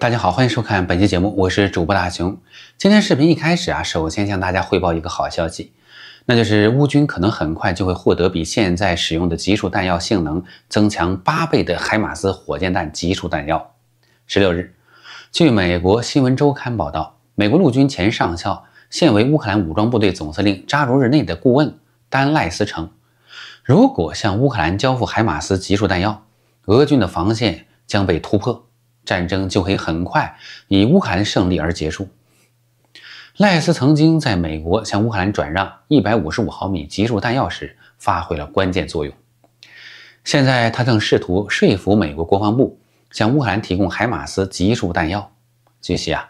大家好，欢迎收看本期节目，我是主播大熊。今天视频一开始啊，首先向大家汇报一个好消息，那就是乌军可能很快就会获得比现在使用的集束弹药性能增强八倍的海马斯火箭弹集束弹药。十六日，据美国新闻周刊报道，美国陆军前上校、现为乌克兰武装部队总司令扎卢日内的顾问丹赖斯称，如果向乌克兰交付海马斯集束弹药，俄军的防线将被突破。战争就可以很快以乌克兰胜利而结束。赖斯曾经在美国向乌克兰转让155毫米集束弹药时发挥了关键作用。现在他正试图说服美国国防部向乌克兰提供海马斯集束弹药。据悉啊，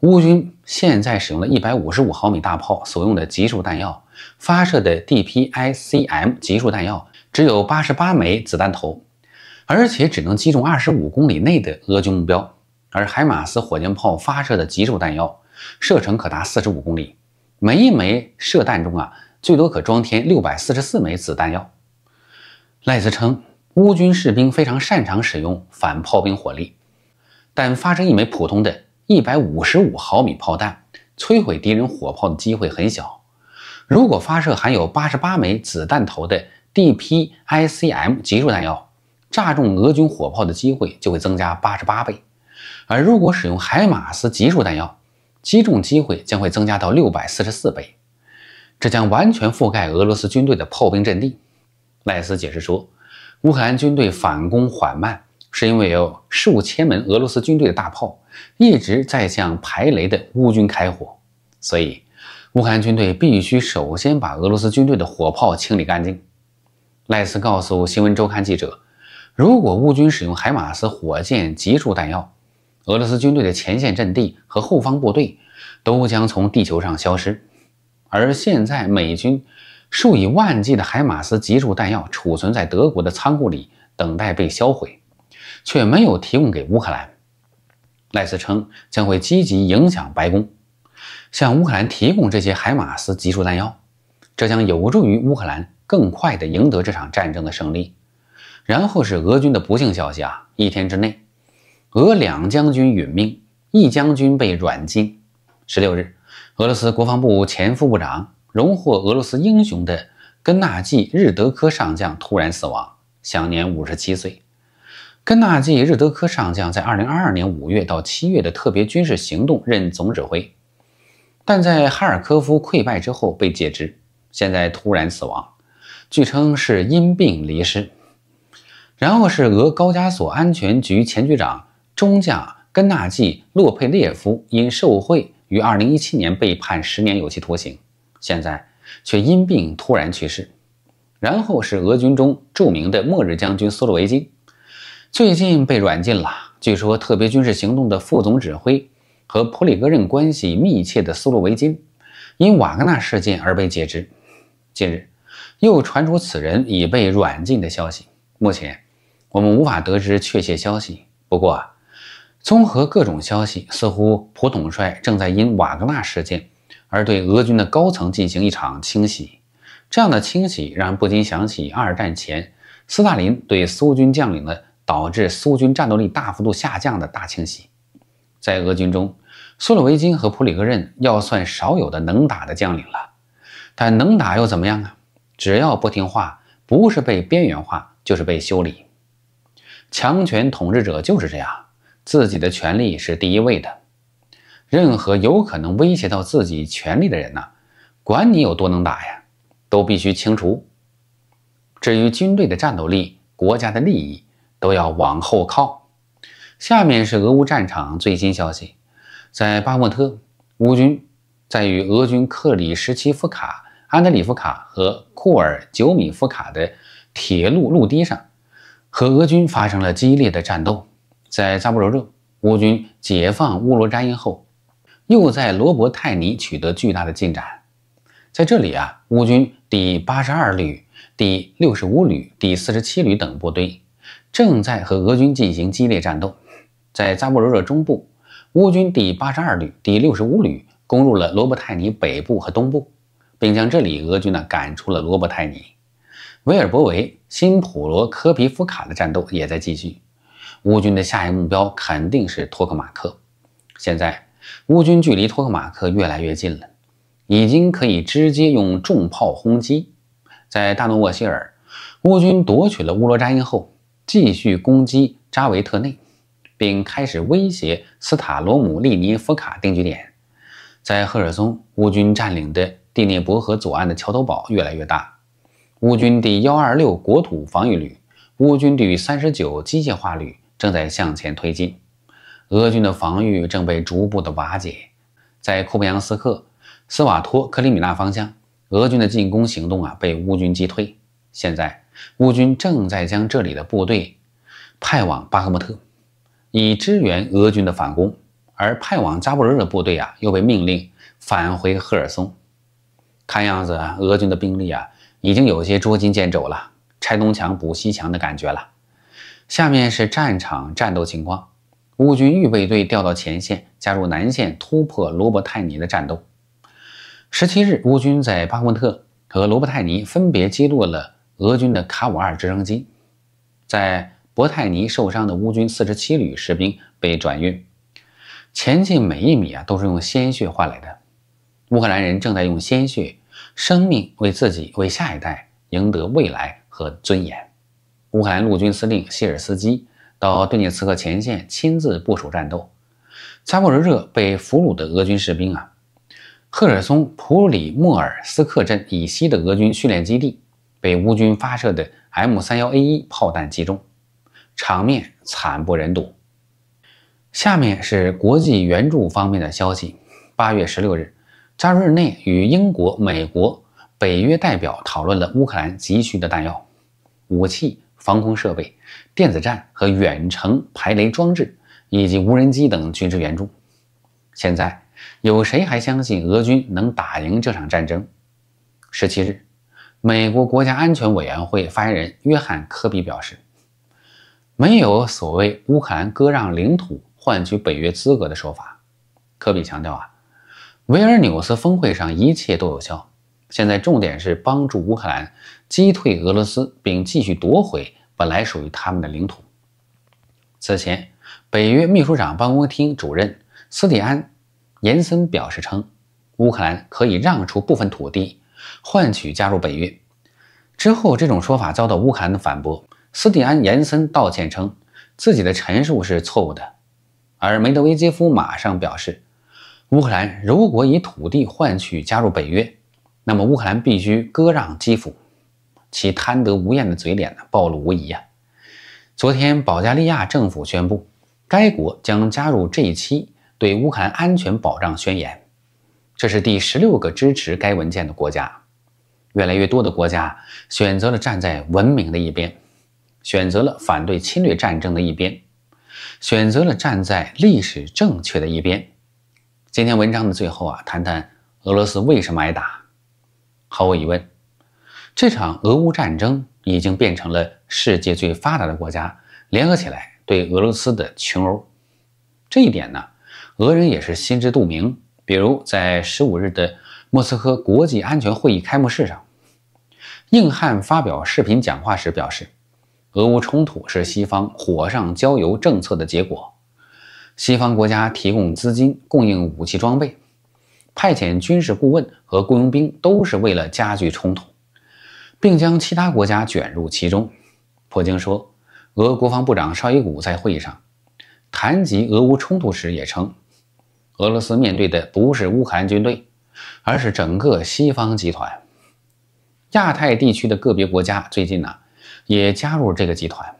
乌军现在使用的一百五十五毫米大炮所用的集束弹药，发射的 DPICM 集束弹药只有八十八枚子弹头。而且只能击中二十五公里内的俄军目标，而海马斯火箭炮发射的集束弹药射程可达四十五公里，每一枚射弹中啊最多可装填六百四十四枚子弹药。赖斯称，乌军士兵非常擅长使用反炮兵火力，但发射一枚普通的一百五十五毫米炮弹摧毁敌人火炮的机会很小。如果发射含有八十八枚子弹头的 DPICM 集束弹药。炸中俄军火炮的机会就会增加八十八倍，而如果使用海马斯集束弹药，击中机会将会增加到六百四十四倍，这将完全覆盖俄罗斯军队的炮兵阵地。赖斯解释说，乌克兰军队反攻缓慢，是因为有数千门俄罗斯军队的大炮一直在向排雷的乌军开火，所以乌克兰军队必须首先把俄罗斯军队的火炮清理干净。赖斯告诉新闻周刊记者。如果乌军使用海马斯火箭集束弹药，俄罗斯军队的前线阵地和后方部队都将从地球上消失。而现在，美军数以万计的海马斯集束弹药储存在德国的仓库里，等待被销毁，却没有提供给乌克兰。赖斯称将会积极影响白宫，向乌克兰提供这些海马斯集束弹药，这将有助于乌克兰更快地赢得这场战争的胜利。然后是俄军的不幸消息啊！一天之内，俄两将军殒命，一将军被软禁。十六日，俄罗斯国防部前副部长、荣获俄罗斯英雄的根纳季·日德科上将突然死亡，享年五十七岁。根纳季·日德科上将在二零二二年五月到七月的特别军事行动任总指挥，但在哈尔科夫溃败之后被解职，现在突然死亡，据称是因病离世。然后是俄高加索安全局前局长中将根纳季·洛佩列夫因受贿，于二零一七年被判十年有期徒刑，现在却因病突然去世。然后是俄军中著名的末日将军苏洛维金，最近被软禁了。据说特别军事行动的副总指挥和普里戈任关系密切的苏洛维金，因瓦格纳事件而被解职。近日又传出此人已被软禁的消息。目前。我们无法得知确切消息。不过，综合各种消息，似乎普统帅正在因瓦格纳事件而对俄军的高层进行一场清洗。这样的清洗让人不禁想起二战前斯大林对苏军将领的导致苏军战斗力大幅度下降的大清洗。在俄军中，苏洛维金和普里克任要算少有的能打的将领了，但能打又怎么样啊？只要不听话，不是被边缘化，就是被修理。强权统治者就是这样，自己的权利是第一位的。任何有可能威胁到自己权利的人呐，管你有多能打呀，都必须清除。至于军队的战斗力、国家的利益，都要往后靠。下面是俄乌战场最新消息：在巴莫特，乌军在与俄军克里什奇夫卡、安德里夫卡和库尔久米夫卡的铁路陆堤上。和俄军发生了激烈的战斗。在扎波罗热，乌军解放乌罗扎因后，又在罗伯泰尼取得巨大的进展。在这里啊，乌军第八十二旅、第六十五旅、第四十七旅等部队正在和俄军进行激烈战斗。在扎波罗热中部，乌军第八十二旅、第六十五旅攻入了罗伯泰尼北部和东部，并将这里俄军呢赶出了罗伯泰尼。维尔博维、新普罗科皮夫卡的战斗也在继续，乌军的下一目标肯定是托克马克。现在，乌军距离托克马克越来越近了，已经可以直接用重炮轰击。在大诺沃希尔，乌军夺取了乌罗扎因后，继续攻击扎维特内，并开始威胁斯塔罗姆利尼夫卡定居点。在赫尔松，乌军占领的第聂伯河左岸的桥头堡越来越大。乌军第幺二六国土防御旅、乌军旅三十九机械化旅正在向前推进，俄军的防御正被逐步的瓦解。在库布扬斯克、斯瓦托克里米纳方向，俄军的进攻行动啊被乌军击退。现在，乌军正在将这里的部队派往巴赫穆特，以支援俄军的反攻。而派往扎布罗热的部队啊又被命令返回赫尔松。看样子，俄军的兵力啊。已经有些捉襟见肘了，拆东墙补西墙的感觉了。下面是战场战斗情况，乌军预备队调到前线，加入南线突破罗伯泰尼的战斗。十七日，乌军在巴温特和罗伯泰尼分别击落了俄军的卡五二直升机。在博泰尼受伤的乌军四十七旅士兵被转运。前进每一米啊，都是用鲜血换来的。乌克兰人正在用鲜血。生命为自己、为下一代赢得未来和尊严。乌克兰陆军司令希尔斯基到顿涅茨克前线亲自部署战斗。扎波罗热被俘虏的俄军士兵啊！赫尔松普里莫尔斯克镇以西的俄军训练基地被乌军发射的 M 三幺 A 一炮弹击中，场面惨不忍睹。下面是国际援助方面的消息：八月十六日。扎日内与英国、美国、北约代表讨论了乌克兰急需的弹药、武器、防空设备、电子战和远程排雷装置以及无人机等军事援助。现在，有谁还相信俄军能打赢这场战争？十七日，美国国家安全委员会发言人约翰·科比表示：“没有所谓乌克兰割让领土换取北约资格的说法。”科比强调啊。维尔纽斯峰会上一切都有效。现在重点是帮助乌克兰击退俄罗斯，并继续夺回本来属于他们的领土。此前，北约秘书长办公厅主任斯蒂安·延森表示称，乌克兰可以让出部分土地，换取加入北约。之后，这种说法遭到乌克兰的反驳。斯蒂安·延森道歉称自己的陈述是错误的，而梅德韦杰夫马上表示。乌克兰如果以土地换取加入北约，那么乌克兰必须割让基辅，其贪得无厌的嘴脸呢暴露无遗呀！昨天，保加利亚政府宣布，该国将加入这一期对乌克兰安全保障宣言，这是第十六个支持该文件的国家。越来越多的国家选择了站在文明的一边，选择了反对侵略战争的一边，选择了站在历史正确的一边。今天文章的最后啊，谈谈俄罗斯为什么挨打。毫无疑问，这场俄乌战争已经变成了世界最发达的国家联合起来对俄罗斯的群殴。这一点呢，俄人也是心知肚明。比如在十五日的莫斯科国际安全会议开幕式上，硬汉发表视频讲话时表示，俄乌冲突是西方火上浇油政策的结果。西方国家提供资金、供应武器装备、派遣军事顾问和雇佣兵，都是为了加剧冲突，并将其他国家卷入其中。普京说，俄国防部长绍伊古在会议上谈及俄乌冲突时也称，俄罗斯面对的不是乌克兰军队，而是整个西方集团。亚太地区的个别国家最近呢，也加入这个集团。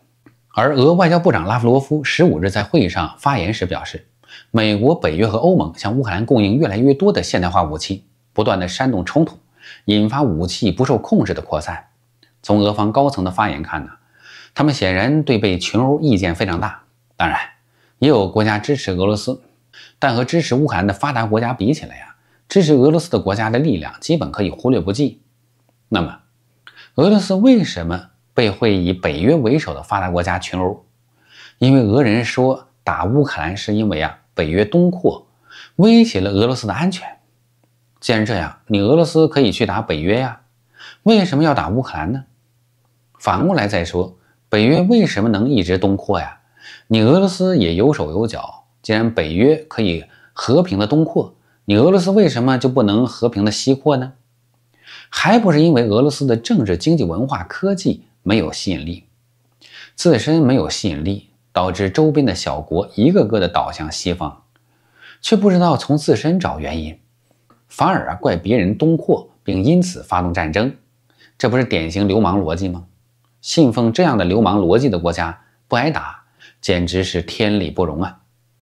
而俄外交部长拉夫罗夫十五日在会议上发言时表示，美国、北约和欧盟向乌克兰供应越来越多的现代化武器，不断的煽动冲突，引发武器不受控制的扩散。从俄方高层的发言看呢，他们显然对被群殴意见非常大。当然，也有国家支持俄罗斯，但和支持乌克兰的发达国家比起来呀，支持俄罗斯的国家的力量基本可以忽略不计。那么，俄罗斯为什么？被会以北约为首的发达国家群殴，因为俄人说打乌克兰是因为啊，北约东扩威胁了俄罗斯的安全。既然这样，你俄罗斯可以去打北约呀，为什么要打乌克兰呢？反过来再说，北约为什么能一直东扩呀？你俄罗斯也有手有脚，既然北约可以和平的东扩，你俄罗斯为什么就不能和平的西扩呢？还不是因为俄罗斯的政治、经济、文化、科技。没有吸引力，自身没有吸引力，导致周边的小国一个个的倒向西方，却不知道从自身找原因，反而啊怪别人东扩，并因此发动战争，这不是典型流氓逻辑吗？信奉这样的流氓逻辑的国家不挨打，简直是天理不容啊！